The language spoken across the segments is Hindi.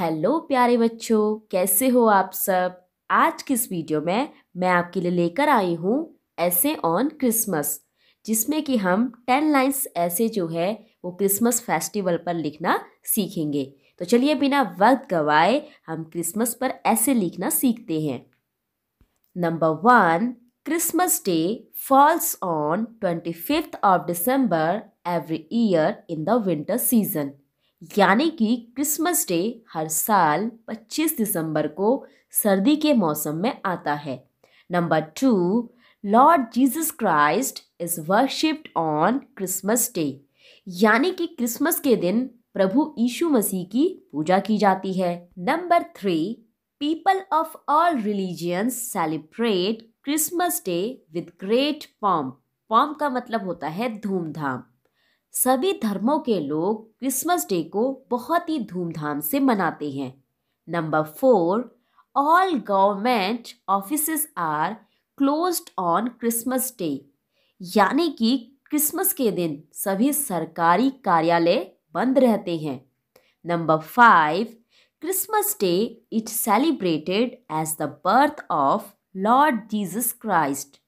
हेलो प्यारे बच्चों कैसे हो आप सब आज की इस वीडियो में मैं आपके लिए लेकर आई हूँ ऐसे ऑन क्रिसमस जिसमें कि हम टेन लाइन्स ऐसे जो है वो क्रिसमस फेस्टिवल पर लिखना सीखेंगे तो चलिए बिना वक्त गवाए हम क्रिसमस पर ऐसे लिखना सीखते हैं number one Christmas day falls on twenty fifth of December every year in the winter season यानी कि क्रिसमस डे हर साल 25 दिसंबर को सर्दी के मौसम में आता है number two Lord Jesus Christ is worshipped on Christmas day यानी कि क्रिसमस के दिन प्रभु यीशु मसीह की पूजा की जाती है number three people of all religions celebrate Christmas day with great pomp pomp का मतलब होता है धूमधाम सभी धर्मों के लोग क्रिसमस डे को बहुत ही धूमधाम से मनाते हैं number four all government office are close on Christmas day यानी कि क्रिसमस के दिन सभी सरकारी कार्यालय बंद रहते हैं number five Christmas day it celebrated as the birth of Lord Jesus Christ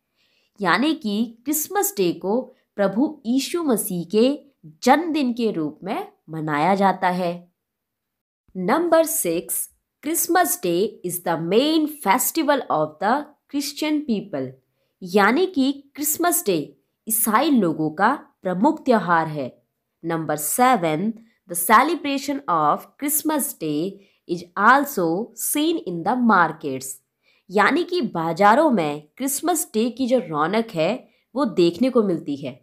यानी कि क्रिसमस डे को प्रभु यीशु मसीह के जन्मदिन के रूप में मनाया जाता है number six Christmas day is the main festival of the Christian people यानी कि क्रिसमस डे ईसाई लोगों का प्रमुख त्यौहार है number seven the celebration of Christmas day is also seen in the markets यानी कि बाजारों में क्रिसमस डे की जो रौनक है वो देखने को मिलती है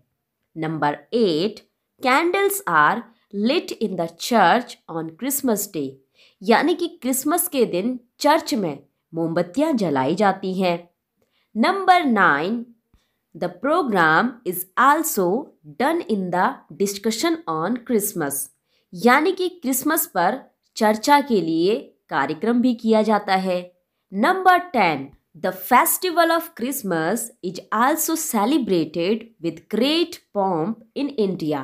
number eight candles are lit in the church on Christmas day यानी कि क्रिसमस के दिन चर्च में मोमबत्तियां जलाई जाती हैं number nine the programme is also done in the discussion on Christmas यानी कि क्रिसमस पर चर्चा के लिए कार्यक्रम भी किया जाता है number ten The festival of Christmas is also celebrated with great pomp in India.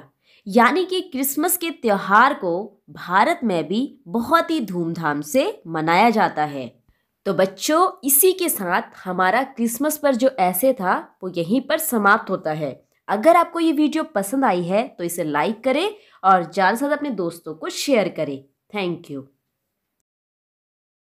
यानी कि क्रिसमस के त्यौहार को भारत में भी बहुत ही धूमधाम से मनाया जाता है तो बच्चों इसी के साथ हमारा क्रिसमस पर जो ऐसे था वो यहीं पर समाप्त होता है अगर आपको ये वीडियो पसंद आई है तो इसे लाइक करें और ज़्यादा से ज़्यादा अपने दोस्तों को शेयर करें थैंक यू